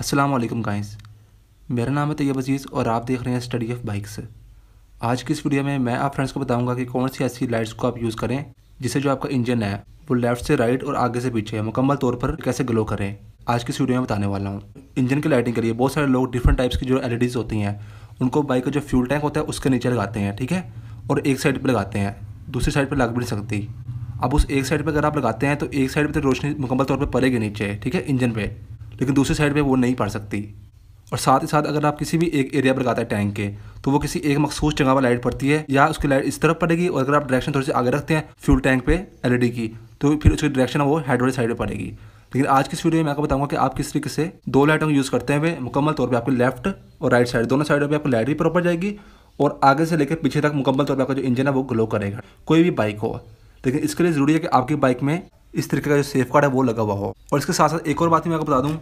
अस्सलाम वालेकुम गाइस मेरा नाम है तैयब अजीज़ और आप देख रहे हैं स्टडी ऑफ बाइक्स आज की इस वीडियो में मैं आप फ्रेंड्स को बताऊंगा कि कौन सी ऐसी लाइट्स को आप यूज़ करें जिससे जो आपका इंजन है वो लेफ्ट से राइट और आगे से पीछे मुकम्मल तौर पर कैसे ग्लो करें आज की इस वीडियो में बताने वाला हूँ इंजन की लाइटिंग के लिए बहुत सारे लोग डिफरेंट टाइप्स की जो एल होती हैं उनको बाइक का जो फ्यूल टैंक होता है उसके नीचे लगाते हैं ठीक है और एक साइड पर लगाते हैं दूसरी साइड पर लग भी नहीं सकती अब उस एक साइड पर अगर आप लगाते हैं तो एक साइड पर तो रोशनी मुकम्मल तौर पर पड़ेगी नीचे ठीक है इंजन पर लेकिन दूसरी साइड पर वो नहीं पड़ सकती और साथ ही साथ अगर आप किसी भी एक एरिया पर लगाते हैं टैंक के तो वो किसी एक मखसूस जगह पर लाइट पड़ती है या उसकी लाइट इस तरफ पड़ेगी और अगर आप डायरेक्शन थोड़ी सी आगे रखते हैं फ्यूल टैंक पे एलईडी की तो फिर उसकी डायरेक्शन वो हेड वाली साइड पर पड़ेगी लेकिन आज की इस वीडियो में मैं आपको बताऊंगा कि आप किस तरीके से दो लाइटों को यूज़ करते हुए मुकम्मल तौर पर आपकी लेफ्ट और राइट साइड दोनों साइडों पर आपको लाइट भी प्रॉपर जाएगी और आगे से लेकर पीछे तक मुकम्मल तौर पर आपका जो इंजन है वो ग्लो करेगा कोई भी बाइक हो लेकिन इसके लिए ज़रूरी है कि आपकी बाइक में इस तरीके का जो सेफ है वो लगा हुआ हो और इसके साथ साथ एक और बात मैं आपको बता दूँ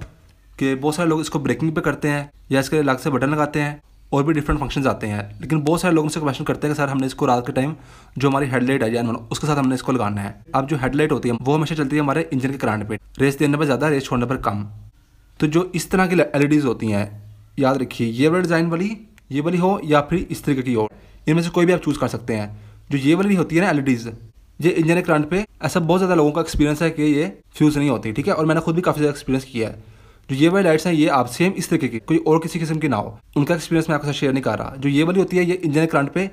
कि बहुत सारे लोग इसको ब्रेकिंग पे करते हैं या इसके अलग से बटन लगाते हैं और भी डिफरेंट फंक्शन आते हैं लेकिन बहुत सारे लोग से क्वेश्चन करते हैं कि सर हमने इसको रात के टाइम जो हमारी हेडलाइट है जैन मतलब उसके साथ हमने इसको लगाना है अब जो हेडलाइट होती है वो हमेशा चलती है हमारे इंजन के करंट पे रेस देने पर ज़्यादा रेस छोड़ने पर कम तो जो इस तरह की एल e होती हैं याद रखिए ये वाली डिज़ाइन वाली ये वाली हो या फिर इस तरीके की हो इनमें से कोई भी आप चूज़ कर सकते हैं जो ये वाली होती है ना एल ये इंजन करंट पे ऐसा बहुत ज़्यादा लोगों का एक्सपीरियंस है कि ये फ्यूज़ नहीं होती ठीक है और मैंने खुद भी काफ़ी ज़्यादा एक्सपीरियंस किया है जो ये वाली लाइट्स हैं ये आप सेम इस तरीके की कोई और किसी किस्म की ना हो उनका एक्सपीरियंस मैं आपके साथ शेयर नहीं कर रहा जो ये वाली होती है ये इंजन करंट पे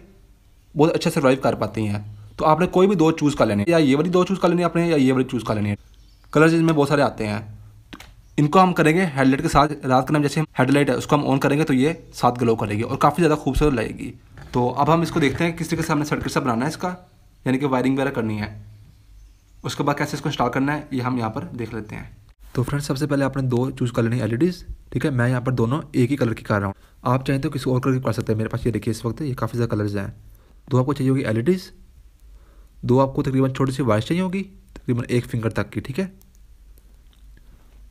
बहुत अच्छा सर्वाइव कर पाती हैं तो आपने कोई भी दो चूज़ कर लेनी है या ये वाली दो चूज़ कर लेनी है आपने या ये वाली चूज़ कर लेनी है कलर इसमें बहुत सारे आते हैं इनको हम करेंगे हेडलाइट के साथ रात का नाम जैसे हेडलाइट है उसको हम ऑन करेंगे तो ये साथ ग्लो करेगी और काफ़ी ज़्यादा खूबसूरत लगेगी तो अब हम इसको देखते हैं किस तरीके से हमने सर्किट सा बनाना है इसका यानी कि वायरिंग वगैरह करनी है उसके बाद कैसे इसको इंस्टॉल करना है ये हम यहाँ पर देख लेते हैं तो फ्रेंड्स सबसे पहले आपने दो चूज़ कर लेनी एल ठीक है मैं यहाँ पर दोनों एक ही कलर की कर रहा हूँ आप चाहें तो किसी और कलर की कर सकते हैं मेरे पास ये देखिए इस वक्त ये काफ़ी ज़्यादा कलर्स हैं दो आपको चाहिए होगी एल दो आपको तकरीबन छोटी सी वायर्स चाहिए होगी तकरीबन एक फिंगर तक की ठीक है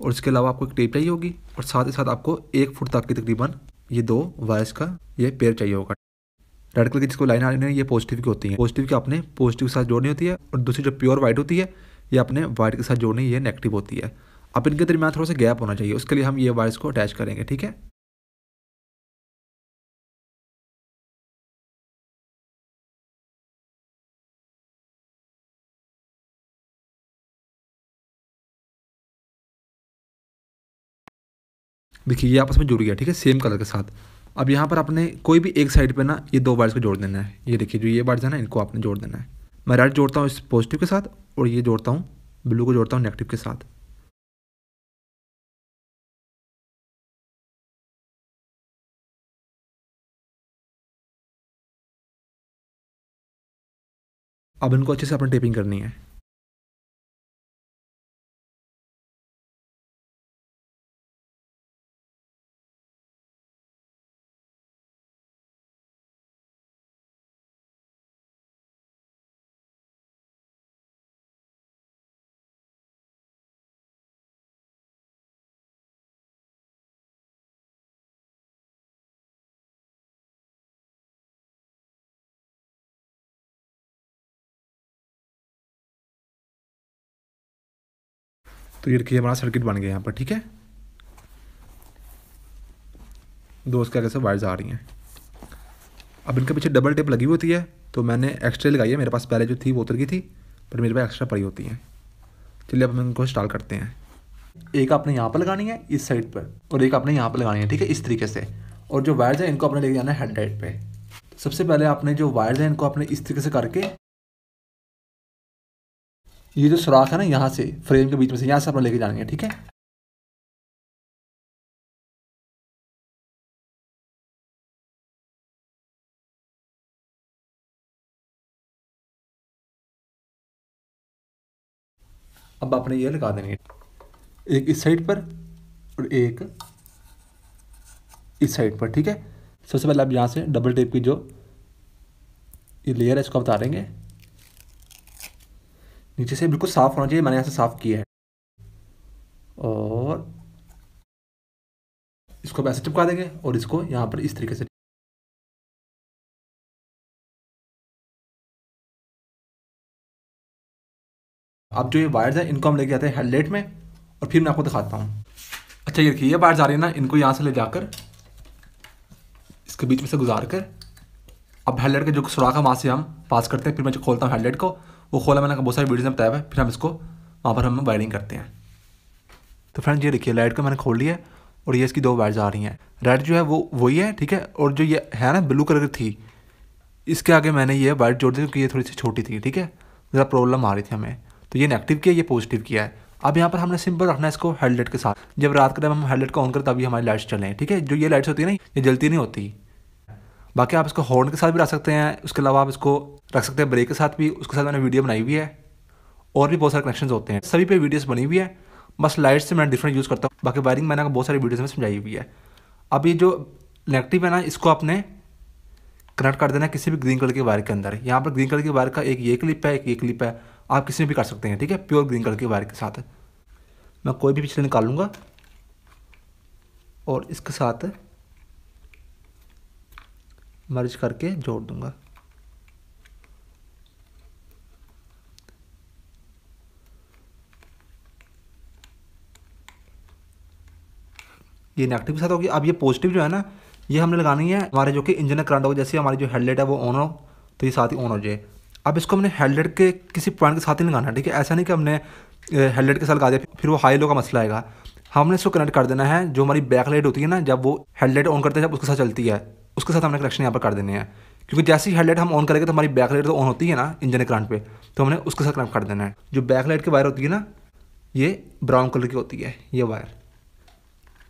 और इसके अलावा आपको एक टेप चाहिए होगी और साथ ही साथ आपको एक फुट तक की तकरीबन ये दो वायर्स का ये पेयर चाहिए होगा रेड कलर की जिसको लाइन आ रही है ये पॉजिटिव की होती है पॉजिटिव की अपने पॉजिटिव के साथ जोड़नी होती है और दूसरी जो प्योर वाइट होती है ये अपने वाइट के साथ जोड़नी ये नेगेटिव होती है अब इनके दरमियान थोड़ा सा गैप होना चाहिए उसके लिए हम ये वायर्स को अटैच करेंगे ठीक है देखिए ये आपस में जुड़ गया ठीक है सेम कलर के साथ अब यहाँ पर आपने कोई भी एक साइड पे ना ये दो वायर्स को जोड़ देना है ये देखिए जो ये वायर्स है ना इनको आपने जोड़ देना है मैं रेड जोड़ता हूँ इस पॉजिटिव के साथ और ये जोड़ता हूँ ब्लू को जोड़ता हूँ नेगेटिव के साथ अब इनको अच्छे से अपने टेपिंग करनी है तो ये देखिए हमारा सर्किट बन गया यहाँ पर ठीक है दो उसके आगे से वायर्स आ रही हैं अब इनके पीछे डबल टेप लगी हुई होती है तो मैंने एक्स्ट्रा लगाई है मेरे पास पहले जो थी वो उतर गई थी पर मेरे पास एक्स्ट्रा पड़ी होती हैं चलिए अब हम इनको इंस्टॉल करते हैं एक आपने यहाँ पर लगानी है इस साइड पर और एक आपने यहाँ पर लगानी है ठीक है इस तरीके से और जो वायर्स हैं इनको आपने लेके जाना है हेड लाइट पर सबसे पहले आपने जो वायर्स हैं इनको आपने इस तरीके से करके ये जो सुराख है ना यहाँ से फ्रेम के बीच में से यहाँ से अपना लेके जाएंगे ठीक है अब अपने ये लगा देंगे एक इस साइड पर और एक इस साइड पर ठीक है सबसे पहले आप यहाँ से डबल टेप की जो ये लेयर है इसको बता देंगे नीचे से बिल्कुल साफ़ होना चाहिए मैंने यहाँ से साफ़ किया है और इसको ऐसे चिपका देंगे और इसको यहाँ पर इस तरीके से अब जो ये वायर्स हैं इनको हम लेके जाते हैं हेडलाइट में और फिर मैं आपको दिखाता हूँ अच्छा ये देखिए ये वायर आ रही है ना इनको यहाँ से ले जाकर इसके बीच में से गुजार कर अब हेडलाइट का जो सुराख है वहाँ से हम पास करते हैं फिर मैं जो खोलता हूँ हेडलाइट को वो खोला मैंने बहुत सारी वीडियोज़ में बताया है फिर हम इसको वहाँ पर हम वायरिंग करते हैं तो फ्रेंड ये देखिए लाइट को मैंने खोल लिया और ये इसकी दो वायर्स आ रही हैं रेड जो है वो वही है ठीक है और जो ये है ना ब्लू कलर की थी इसके आगे मैंने ये वायर जोड़ दी क्योंकि ये थोड़ी सी छोटी थी ठीक है ज़रा प्रॉब्लम आ रही थी हमें तो ये नेगेटिव किया ये पॉजिटिव किया है अब यहाँ पर हमने सिंपल रखना है इसको हेडलाइट के साथ जब रात के टाइम हम हेडलाइट को ऑन करें तभी हमारी लाइट्स चलें ठीक है जो ये लाइट्स होती है ना ये जलती नहीं होती बाकी आप इसको हॉर्न के साथ भी रख सकते हैं उसके अलावा आप इसको रख सकते हैं ब्रेक के साथ भी उसके साथ मैंने वीडियो बनाई हुई है और भी बहुत सारे कनेक्शन होते हैं सभी पे वीडियोस बनी हुई है बस लाइट्स से मैं डिफरेंट यूज़ करता हूँ बाकी वायरिंग मैंने बहुत सारी वीडियोज में समझाई हुई है अब ये जो नेगेटिव है ना इसको आपने कनेक्ट कर देना किसी भी ग्रीन कलर की वायर के अंदर यहाँ पर ग्रीन कलर की वायर का एक ये क्लिप है एक ये क्लिप है आप किसी में भी कर सकते हैं ठीक है प्योर ग्रीन कलर की वायर के साथ मैं कोई भी पिछले निकाल लूँगा और इसके साथ मर्ज करके जोड़ दूंगा ये नेगेटिव के साथ होगी अब ये पॉजिटिव जो है ना ये हमने लगानी है हमारे जो कि इंजन का करंट होगा जैसे हमारी जो हेडलाइट है वो ऑन हो तो ये साथ ही ऑन हो जाए अब इसको हमने हेडलाइट के किसी पॉइंट के साथ ही लगाना है ठीक है ऐसा नहीं कि हमने हेडलाइट के साथ लगा दिया फिर वो हाई लो का मसला आएगा हमने इसको कनेक्ट कर देना है जो हमारी बैक लाइट होती है ना जब वो हेडलाइट ऑन करते हैं जब उसके साथ चलती है उसके साथ हमने कनेक्शन यहाँ पर कर देने हैं क्योंकि जैसे ही हेडलाइट हम ऑन करेंगे तो हमारी बैक लाइट तो ऑन होती है ना इंजन करंट पे तो हमने उसके साथ कनेक्ट कर देना है जो बैक लाइट की वायर होती है ना ये ब्राउन कलर की होती है ये वायर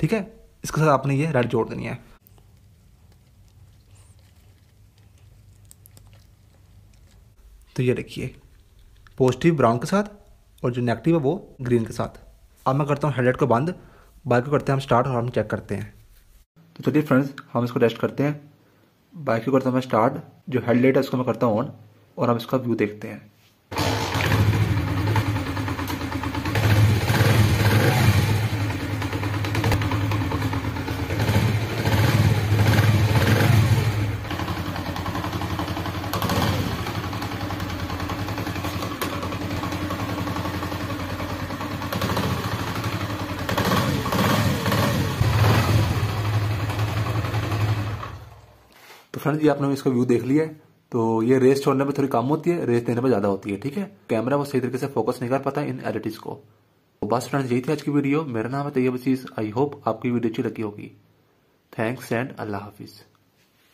ठीक है इसके साथ आपने ये रेड जोड़ देनी है तो ये देखिए पॉजिटिव ब्राउन के साथ और जो नेगेटिव है वो ग्रीन के साथ अब मैं करता हूँ हेडलाइट को बंद बाइक को करते हैं हम स्टार्ट और हम चेक करते हैं तो चलिए फ्रेंड्स हम इसको टेस्ट करते हैं बाइक को करता हूँ मैं स्टार्ट जो हेडलाइट है उसको मैं करता हूँ ऑन और हम इसका व्यू देखते हैं फ्रेंड जी आपने इसका व्यू देख लिया है तो ये रेस छोड़ने में थोड़ी कम होती है रेस देने में ज्यादा होती है ठीक है कैमरा वो सही तरीके से फोकस नहीं कर पाता इन एडिटिस को तो बस फ्रेंड यही थी आज की वीडियो मेरा नाम है तैयब चीज़ आई होप आपकी वीडियो अच्छी लगी होगी थैंक्स एंड अल्लाह हाफिज़